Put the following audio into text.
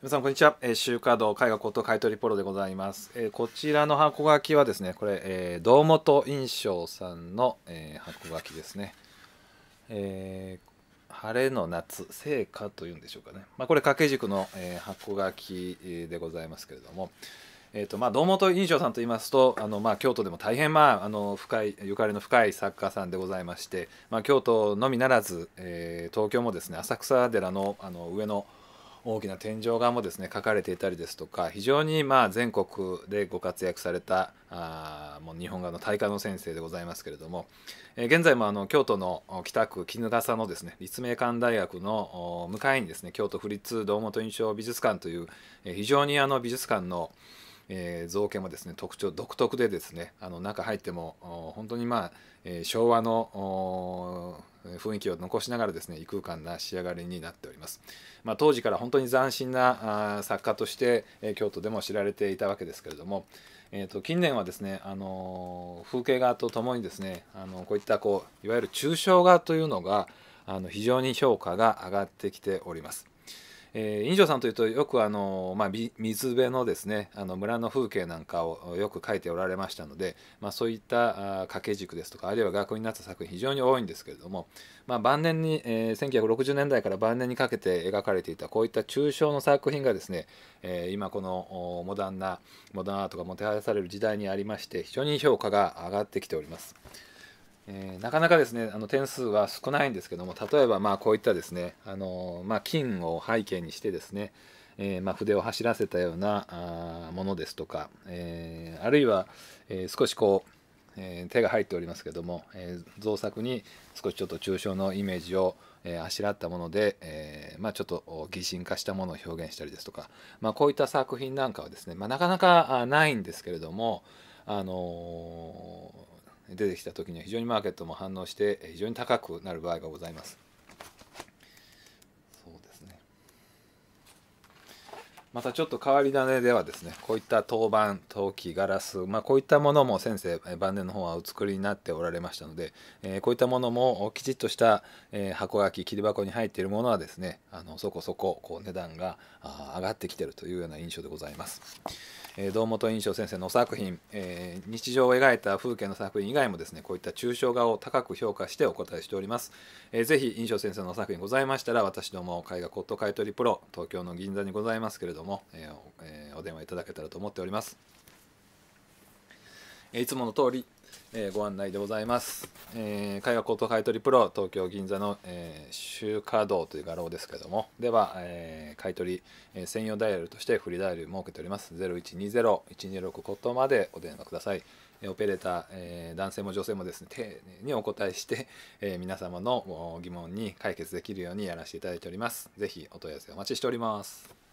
皆さんこんにちは、えー、週華道絵画高等買取プロでございます、えー、こちらの箱書きはですねこれ、えー、堂本印象さんの、えー、箱書きですね、えー、晴れの夏聖火というんでしょうかね、まあ、これ掛け軸の、えー、箱書きでございますけれどもえーとまあ、堂本印象さんといいますとあの、まあ、京都でも大変、まあ、あの深いゆかりの深い作家さんでございまして、まあ、京都のみならず、えー、東京もですね浅草寺のあの上の大きな天井画もですね書かれていたりですとか非常にまあ全国でご活躍されたあもう日本画の大家の先生でございますけれども、え現在もあの京都の北区衣笠のですね立命館大学の向かいにですね京都府立堂本印象美術館という、え非常にあの美術館のえー、造形もですね特徴独特でですねあの中入っても本当にまあ、えー、昭和の雰囲気を残しながらですね異空間な仕上がりになっております、まあ、当時から本当に斬新な作家として京都でも知られていたわけですけれども、えー、と近年はですねあの風景画とともにですねあのこういったこういわゆる抽象画というのがあの非常に評価が上がってきております。えー、長さんというとよくあの、まあ、水辺のですねあの村の風景なんかをよく書いておられましたので、まあ、そういった掛け軸ですとかあるいは学になった作品非常に多いんですけれども、まあ、晩年に、えー、1960年代から晩年にかけて描かれていたこういった抽象の作品がですね、えー、今このモダンなモダンアートがもてはやされる時代にありまして非常に評価が上がってきております。えー、なかなかですねあの点数は少ないんですけども例えばまあこういったですね、あのまあ、金を背景にしてですね、えー、まあ、筆を走らせたようなあものですとか、えー、あるいは、え少しこう、え手が入っておりますけども、え造作に少しちょっと抽象のイメージを、えあしらったもので、えまあ、ちょっと擬人化したものを表現したりですとか、まあ、こういった作品なんかはですね、まなかなかないんですけれども、あの出てきた時には非常にマーケットも反応して非常に高くなる場合がございます。またちょっと変わり種ではですねこういった陶板陶器ガラス、まあ、こういったものも先生晩年の方はお作りになっておられましたので、えー、こういったものもきちっとした、えー、箱書き切り箱に入っているものはですねあのそこそここう値段が上がってきてるというような印象でございます。え堂本印象先生の作品、えー、日常を描いた風景の作品以外もですねこういった抽象画を高く評価してお答えしております、えー、ぜひ印象先生の作品ございましたら私ども絵画骨董買取プロ東京の銀座にございますけれどもも、えー、お電話いただけたらと思っております。いつもの通り、えー、ご案内でございます。えー、海外高等買取プロ東京銀座の、えー、集華堂という画廊ですけども、では、えー、買取、えー、専用ダイヤルとしてフリーダイヤル設けております。0120-126コこトまでお電話ください。オペレーター、えー、男性も女性もですね、丁寧にお答えして、えー、皆様の疑問に解決できるようにやらせていただいております。ぜひお問い合わせお待ちしております。